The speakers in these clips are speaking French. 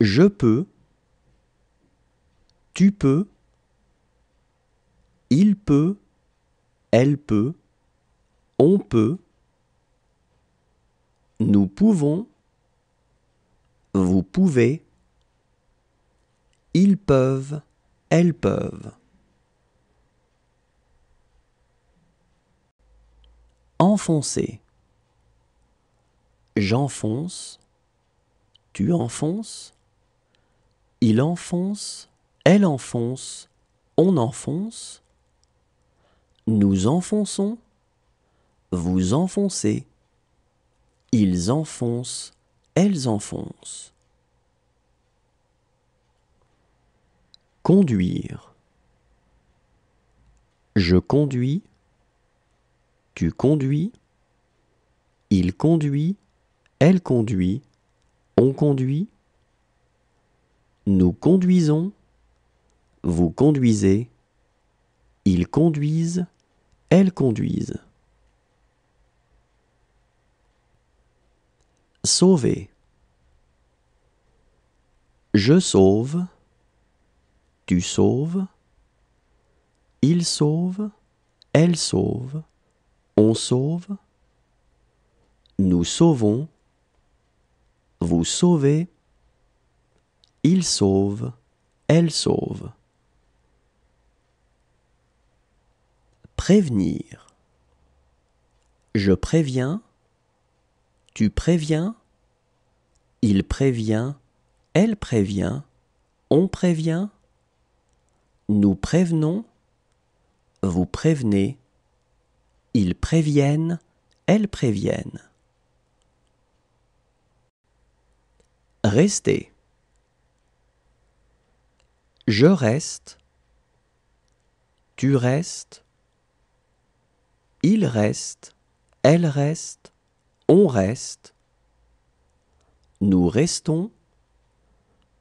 je peux, tu peux, il peut, elle peut, on peut, nous pouvons, vous pouvez, ils peuvent, elles peuvent. Enfoncer. J'enfonce, tu enfonces, il enfonce, elle enfonce, on enfonce. Nous enfonçons, vous enfoncez. Ils enfoncent, elles enfoncent. Conduire. Je conduis, tu conduis, il conduit, elle conduit, on conduit, nous conduisons, vous conduisez, ils conduisent, elles conduisent. Sauver. Je sauve, tu sauves, il sauve, elle sauve, on sauve, nous sauvons, vous sauvez, il sauve, elle sauve. Prévenir. Je préviens, tu préviens, il prévient, elle prévient, on prévient, nous prévenons, vous prévenez, ils préviennent, elles préviennent. Restez. Je reste, tu restes, il reste, elle reste, on reste, nous restons,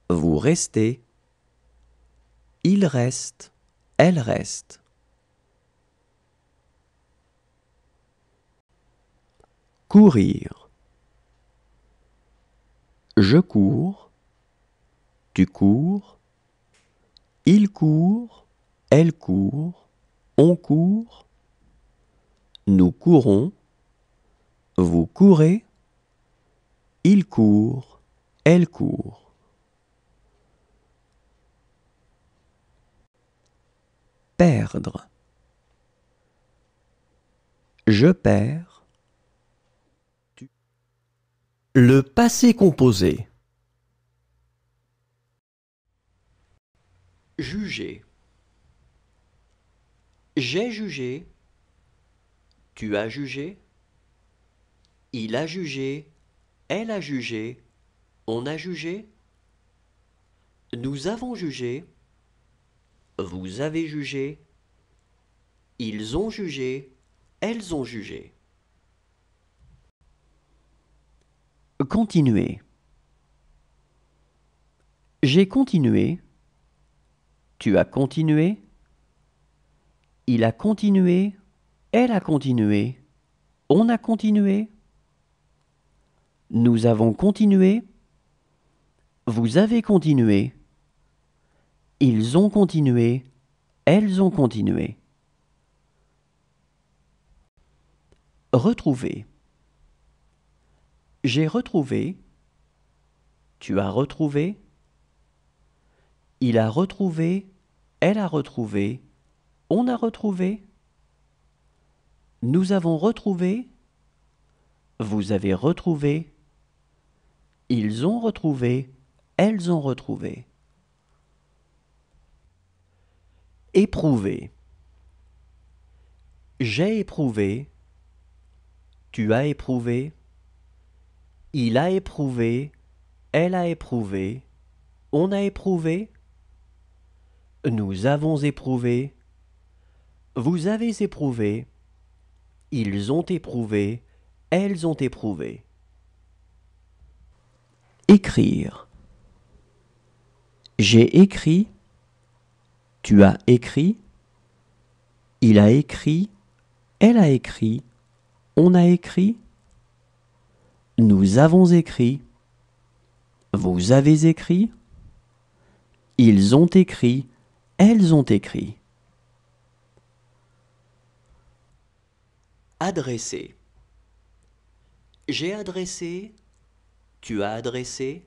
vous restez, il reste, elle reste. Courir. Je cours, tu cours, il court, elle court, on court, nous courons, vous courez, il court, elle court. Perdre. Je perds. Le passé composé. Juger. J'ai jugé. Tu as jugé. Il a jugé. Elle a jugé. On a jugé. Nous avons jugé. Vous avez jugé. Ils ont jugé. Elles ont jugé. Continuer. J'ai continué. Tu as continué Il a continué Elle a continué On a continué Nous avons continué Vous avez continué Ils ont continué Elles ont continué Retrouver J'ai retrouvé Tu as retrouvé il a retrouvé, elle a retrouvé, on a retrouvé, nous avons retrouvé, vous avez retrouvé, ils ont retrouvé, elles ont retrouvé. Éprouver. J'ai éprouvé, tu as éprouvé, il a éprouvé, elle a éprouvé, on a éprouvé, nous avons éprouvé. Vous avez éprouvé. Ils ont éprouvé. Elles ont éprouvé. Écrire. J'ai écrit. Tu as écrit. Il a écrit. Elle a écrit. On a écrit. Nous avons écrit. Vous avez écrit. Ils ont écrit elles ont écrit. Adresser. J'ai adressé, tu as adressé,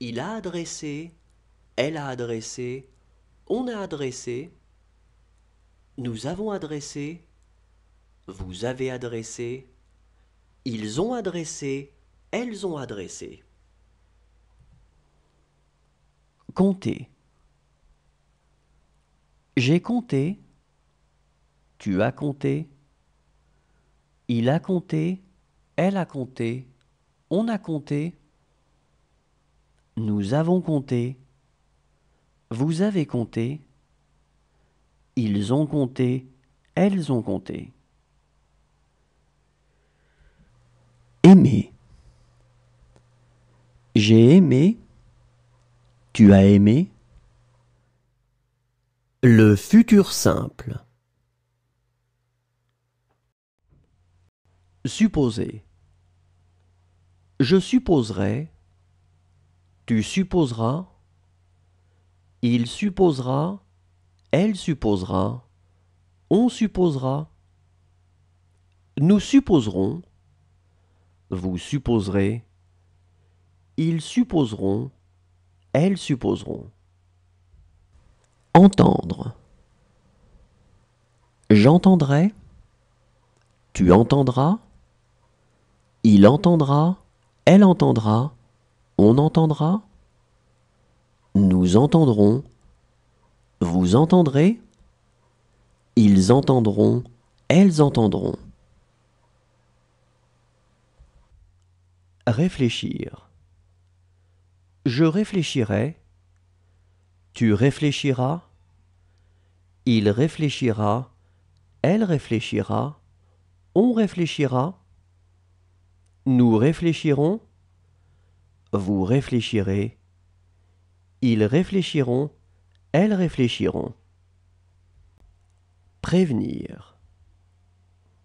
il a adressé, elle a adressé, on a adressé, nous avons adressé, vous avez adressé, ils ont adressé, elles ont adressé. Comptez. J'ai compté, tu as compté, il a compté, elle a compté, on a compté, nous avons compté, vous avez compté, ils ont compté, elles ont compté. Aimer. J'ai aimé, tu as aimé, le futur simple. Supposer. Je supposerai. Tu supposeras. Il supposera. Elle supposera. On supposera. Nous supposerons. Vous supposerez. Ils supposeront. Elles supposeront. Entendre. J'entendrai. Tu entendras. Il entendra. Elle entendra. On entendra. Nous entendrons. Vous entendrez. Ils entendront. Elles entendront. Réfléchir. Je réfléchirai tu réfléchiras, il réfléchira, elle réfléchira, on réfléchira, nous réfléchirons, vous réfléchirez, ils réfléchiront, elles réfléchiront. Prévenir.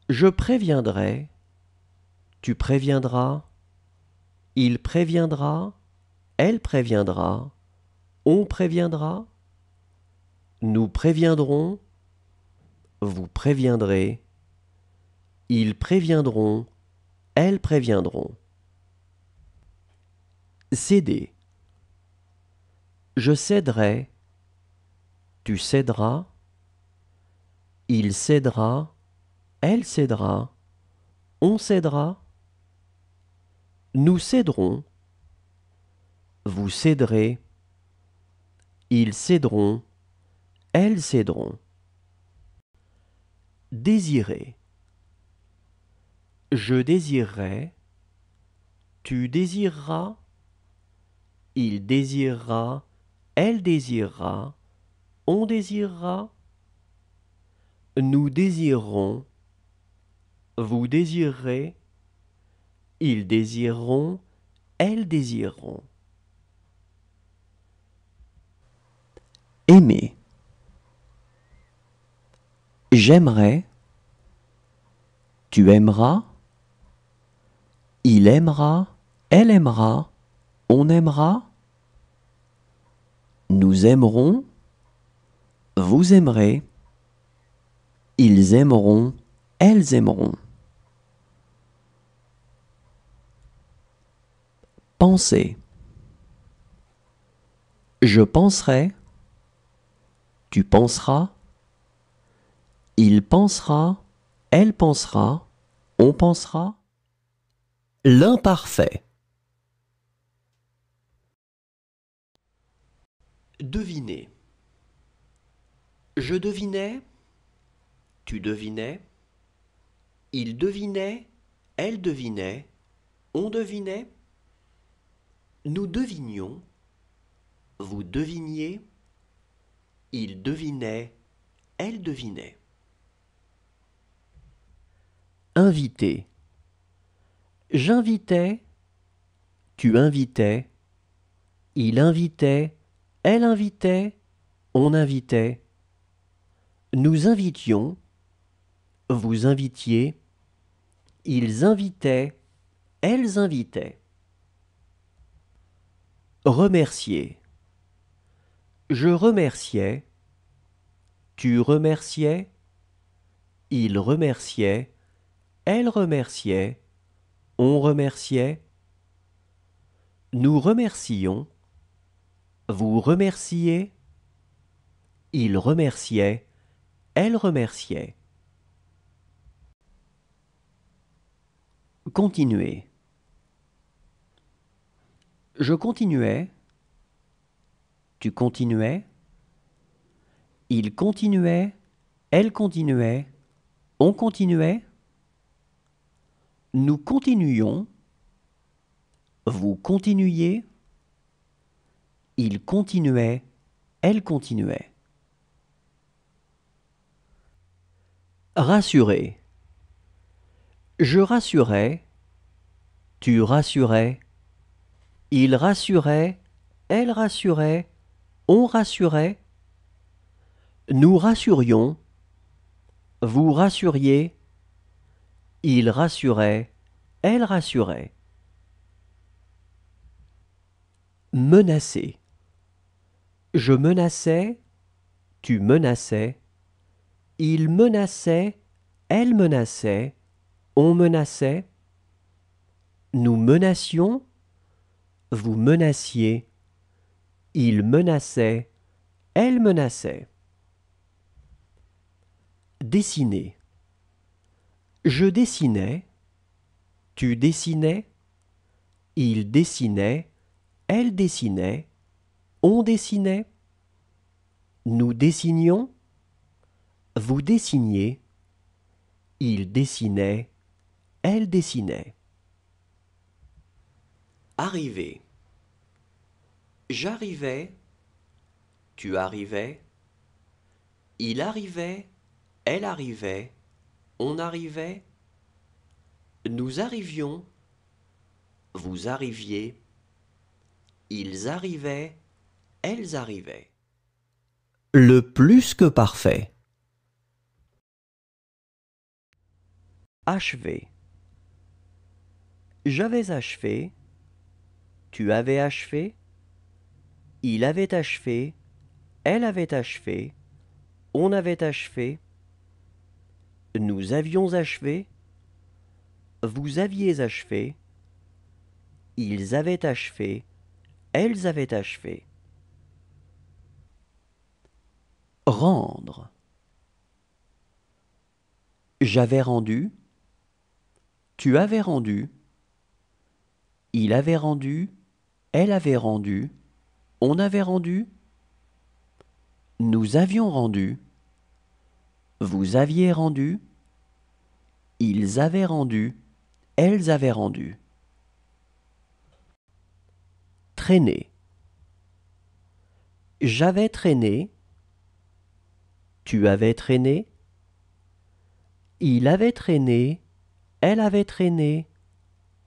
Je préviendrai, tu préviendras, il préviendra, elle préviendra, on préviendra, nous préviendrons, vous préviendrez, ils préviendront, elles préviendront. Céder. Je céderai, tu céderas, il cédera, elle cédera, on cédera, nous céderons, vous céderez, ils céderont, elles céderont. Désirer. Je désirerai, tu désireras, il désirera, elle désirera, on désirera, nous désirerons, vous désirerez, ils désireront, elles désireront. aimer. J'aimerais, tu aimeras, il aimera, elle aimera, on aimera, nous aimerons, vous aimerez, ils aimeront, elles aimeront. Penser. Je penserai, tu penseras. Il pensera. Elle pensera. On pensera. L'imparfait. Devinez. Je devinais. Tu devinais. Il devinait. Elle devinait. On devinait. Nous devinions. Vous deviniez. Il devinait, elle devinait. Inviter. J'invitais, tu invitais, il invitait, elle invitait, on invitait. Nous invitions, vous invitiez, ils invitaient, elles invitaient. Remercier. Je remerciais. Tu remerciais. Il remerciait. Elle remerciait. On remerciait. Nous remercions. Vous remerciez. Il remerciait. Elle remerciait. Continuez. Je continuais. Tu continuais. Il continuait. Elle continuait. On continuait. Nous continuions. Vous continuiez. Il continuait. Elle continuait. Rassurer. Je rassurais. Tu rassurais. Il rassurait. Elle rassurait. On rassurait. Nous rassurions. Vous rassuriez. Il rassurait. Elle rassurait. Menacer. Je menaçais. Tu menaçais. Il menaçait. Elle menaçait. On menaçait. Nous menacions. Vous menaciez. Il menaçait. Elle menaçait. Dessiner. Je dessinais. Tu dessinais. Il dessinait. Elle dessinait. On dessinait. Nous dessinions. Vous dessiniez. Il dessinait. Elle dessinait. Arriver. J'arrivais, tu arrivais, il arrivait, elle arrivait, on arrivait, nous arrivions, vous arriviez, ils arrivaient, elles arrivaient. Le plus que parfait. Achevé. J'avais achevé, tu avais achevé, il avait achevé, elle avait achevé, on avait achevé, nous avions achevé, vous aviez achevé, ils avaient achevé, elles avaient achevé. Rendre. J'avais rendu, tu avais rendu, il avait rendu, elle avait rendu. On avait rendu. Nous avions rendu. Vous aviez rendu. Ils avaient rendu. Elles avaient rendu. Traîner. J'avais traîné. Tu avais traîné. Il avait traîné. Elle avait traîné.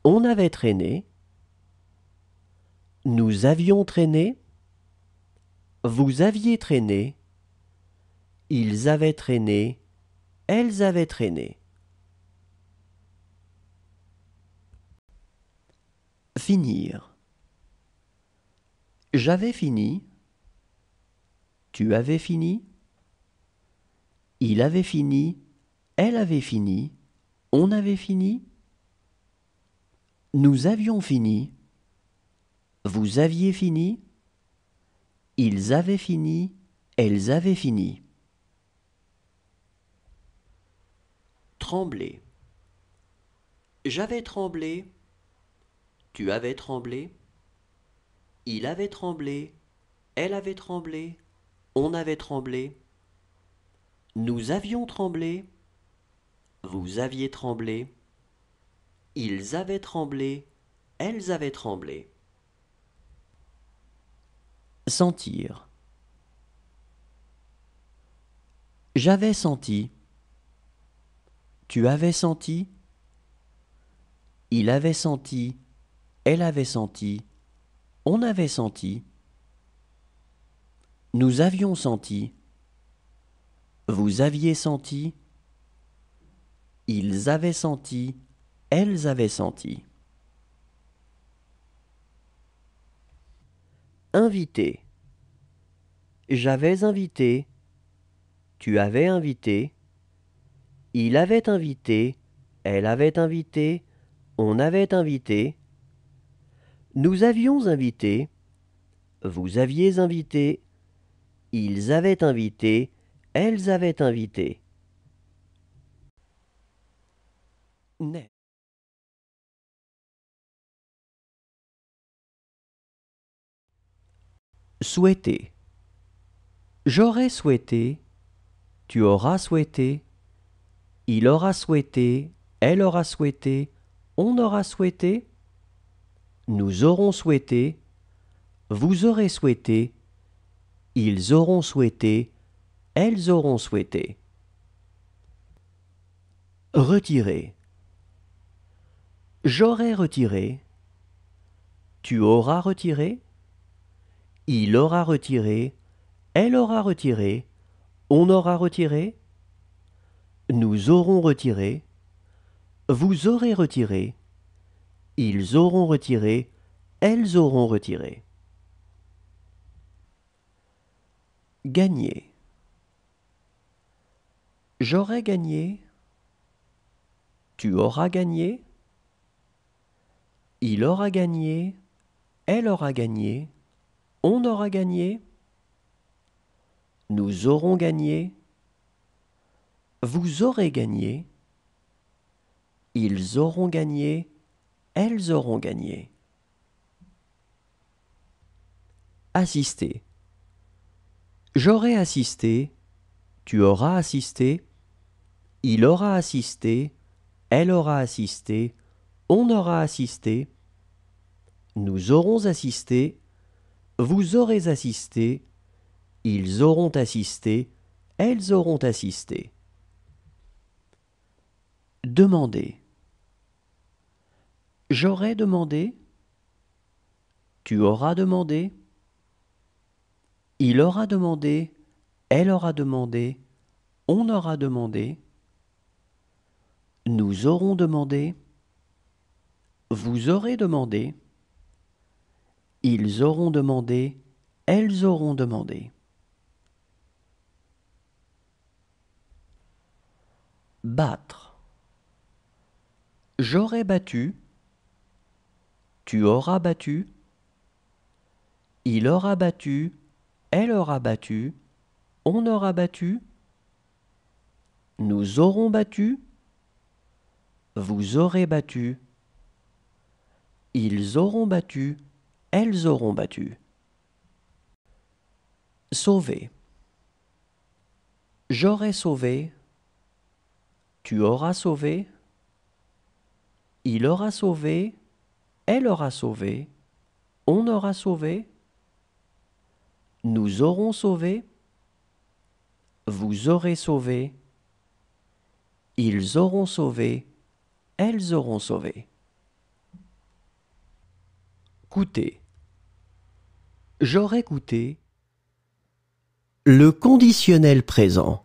On avait traîné. Nous avions traîné. Vous aviez traîné, ils avaient traîné, elles avaient traîné. Finir. J'avais fini, tu avais fini, il avait fini, elle avait fini, on avait fini, nous avions fini, vous aviez fini, ils avaient fini, elles avaient fini. Trembler. J'avais tremblé, tu avais tremblé, il avait tremblé, elle avait tremblé, on avait tremblé, nous avions tremblé, vous aviez tremblé, ils avaient tremblé, elles avaient tremblé. Sentir. J'avais senti. Tu avais senti. Il avait senti. Elle avait senti. On avait senti. Nous avions senti. Vous aviez senti. Ils avaient senti. Elles avaient senti. invité. J'avais invité. Tu avais invité. Il avait invité. Elle avait invité. On avait invité. Nous avions invité. Vous aviez invité. Ils avaient invité. Elles avaient invité. Souhaiter. J'aurais souhaité, tu auras souhaité, il aura souhaité, elle aura souhaité, on aura souhaité, nous aurons souhaité, vous aurez souhaité, ils auront souhaité, elles auront souhaité. Retirer. J'aurais retiré. Tu auras retiré. Il aura retiré, elle aura retiré, on aura retiré, nous aurons retiré, vous aurez retiré, ils auront retiré, elles auront retiré. Gagner. J'aurai gagné. Tu auras gagné. Il aura gagné. Elle aura gagné. On aura gagné. Nous aurons gagné. Vous aurez gagné. Ils auront gagné. Elles auront gagné. Assister. J'aurai assisté. Tu auras assisté. Il aura assisté. Elle aura assisté. On aura assisté. Nous aurons assisté vous aurez assisté, ils auront assisté, elles auront assisté. Demandez. J'aurais demandé. Tu auras demandé. Il aura demandé. Elle aura demandé. On aura demandé. Nous aurons demandé. Vous aurez demandé. Ils auront demandé, elles auront demandé. Battre. J'aurai battu, tu auras battu, il aura battu, elle aura battu, on aura battu, nous aurons battu, vous aurez battu, ils auront battu, elles auront battu. Sauver. J'aurai sauvé. Tu auras sauvé. Il aura sauvé. Elle aura sauvé. On aura sauvé. Nous aurons sauvé. Vous aurez sauvé. Ils auront sauvé. Elles auront sauvé. J'aurais coûté Le conditionnel présent.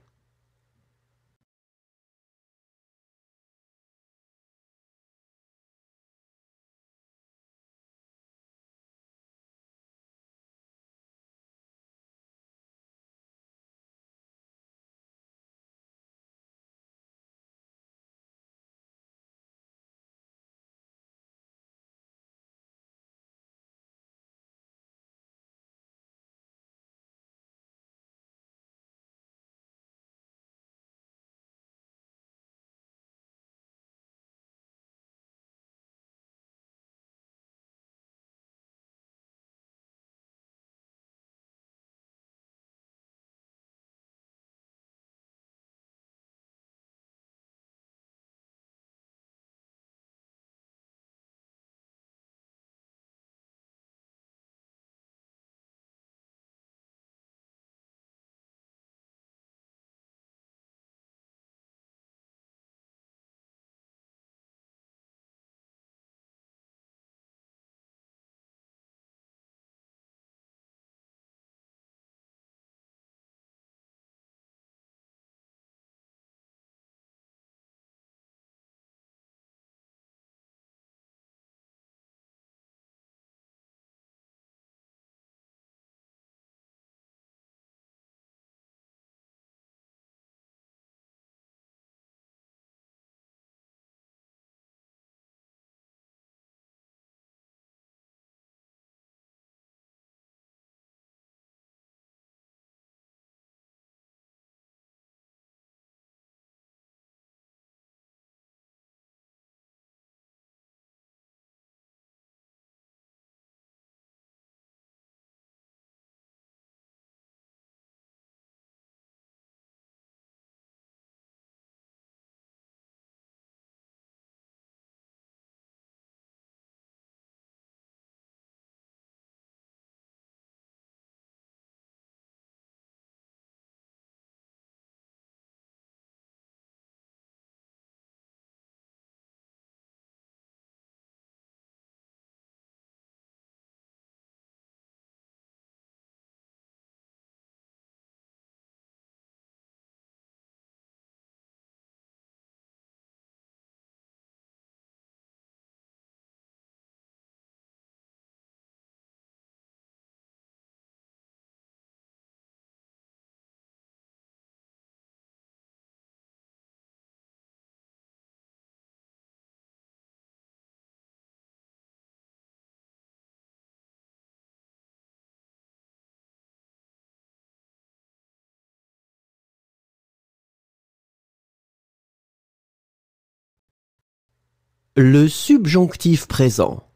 Le subjonctif présent.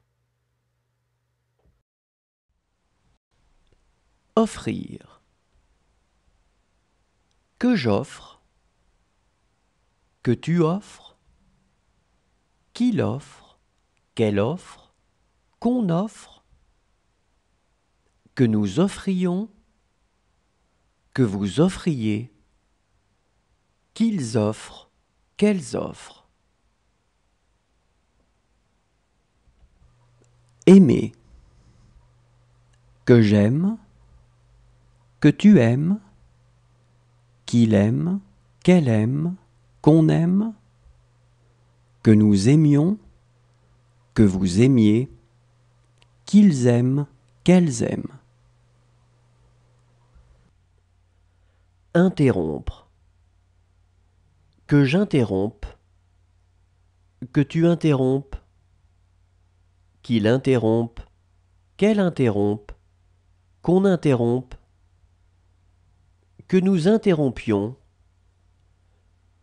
Offrir. Que j'offre. Que tu offres. Qu'il offre Quelle offre. Qu'on offre. Que nous offrions. Que vous offriez. Qu'ils offrent. Quelles offrent aimer, que j'aime, que tu aimes, qu'il aime, qu'elle aime, qu'on aime, que nous aimions, que vous aimiez, qu'ils aiment, qu'elles aiment. Interrompre. Que j'interrompe, que tu interrompes, qu'il interrompe, qu'elle interrompe, qu'on interrompe, que nous interrompions,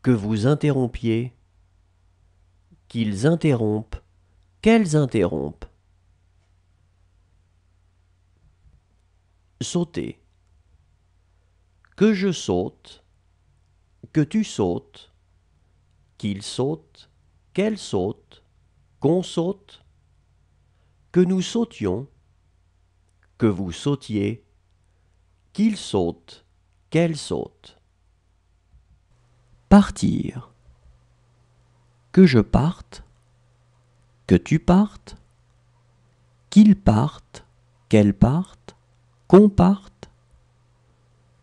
que vous interrompiez, qu'ils interrompent, qu'elles interrompent. Sauter. Que je saute, que tu sautes, qu'il saute, qu'elle saute, qu'on saute, que nous sautions, que vous sautiez, qu'il saute, qu'elle saute. Partir. Que je parte, que tu partes, qu'il partent, qu'elle partent, qu'on parte,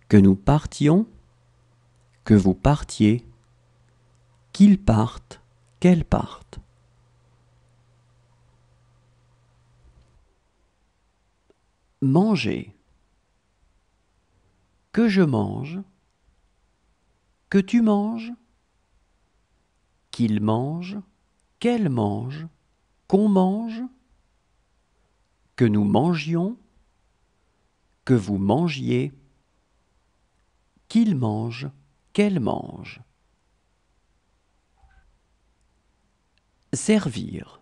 que nous partions, que vous partiez, qu'ils partent, qu'elle partent. Manger. Que je mange. Que tu manges. Qu'il mange. Qu'elle mange. Qu'on mange. Que nous mangions. Que vous mangiez. Qu'il mange. Qu'elle mange. Servir.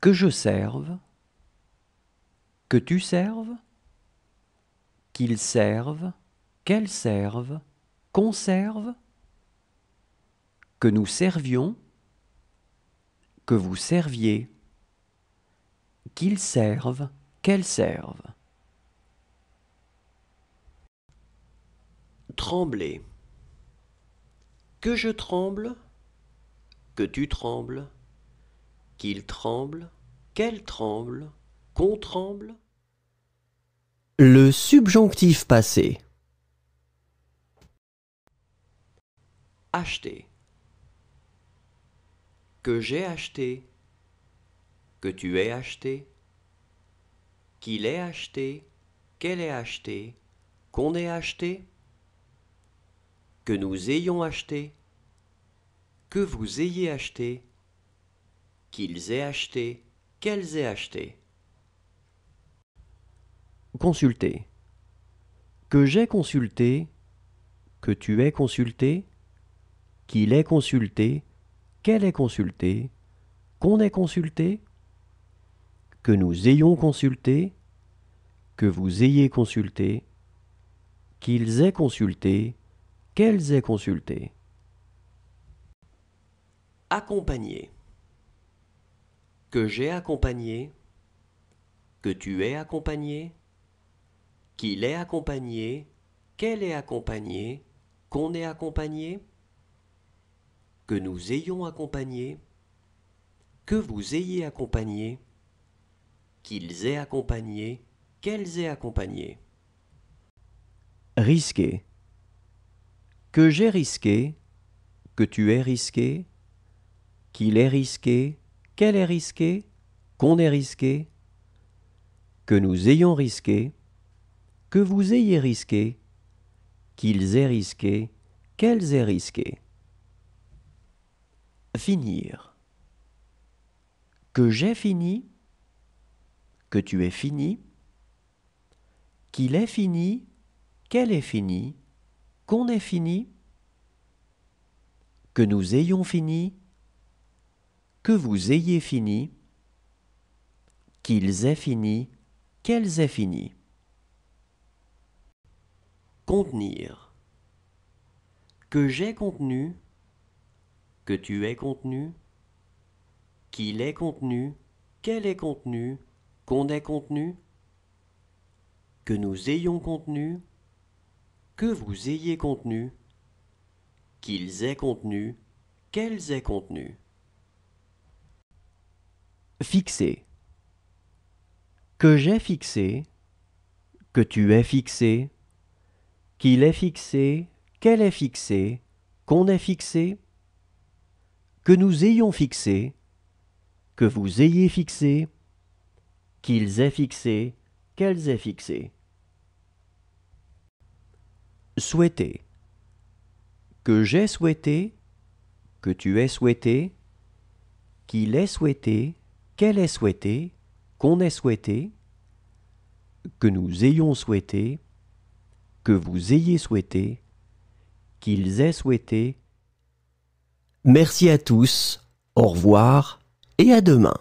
Que je serve que tu serves Qu'ils servent Qu'elles servent Qu'on serve Que nous servions Que vous serviez Qu'ils servent Qu'elles servent Trembler que je tremble, que tu trembles, qu'il tremble, qu'elle tremble, qu'on tremble Le subjonctif passé. Acheter. Que j'ai acheté. Que tu aies acheté. Qu'il ait acheté. Qu'elle ait acheté. Qu'on ait acheté. Que nous ayons acheté. Que vous ayez acheté. Qu'ils aient acheté. Qu'elles aient acheté consulter. Que j'ai consulté, que tu es consulté, qu'il est consulté, qu'elle est consulté, qu'on est consulté, que nous ayons consulté, que vous ayez consulté, qu'ils aient consulté, qu'elles aient consulté. Accompagner. Que j'ai accompagné, que tu es accompagné, qu'il est accompagné, qu'elle est accompagnée, qu'on est accompagné, que nous ayons accompagné, que vous ayez accompagné, qu'ils aient accompagné, qu'elles aient accompagné. Risquer. Que j'ai risqué, que tu aies risqué, qu'il ait risqué, qu'elle ait risqué, qu'on ait risqué, que nous ayons risqué, que vous ayez risqué, qu'ils aient risqué, qu'elles aient risqué. Finir. Que j'ai fini, que tu aies fini, qu'il est fini, qu'elle est fini, qu'on ait fini, que nous ayons fini, que vous ayez fini, qu'ils aient fini, qu'elles aient fini. Contenir. Que j'ai contenu, que tu es contenu, qu'il est contenu, qu'elle est contenu, qu'on est contenu, que nous ayons contenu, que vous ayez contenu, qu'ils aient contenu, qu'elles aient contenu. Fixer. Que j'ai fixé, que tu es fixé, qu'il est fixé, qu'elle est fixée, qu'on ait fixé, que nous ayons fixé, que vous ayez fixé, qu'ils aient fixé, qu'elles aient fixé. Souhaiter. Que j'ai souhaité, que tu aies souhaité, qu'il ait souhaité, qu'elle ait souhaité, qu'on ait souhaité, que nous ayons souhaité, que vous ayez souhaité, qu'ils aient souhaité. Merci à tous, au revoir et à demain.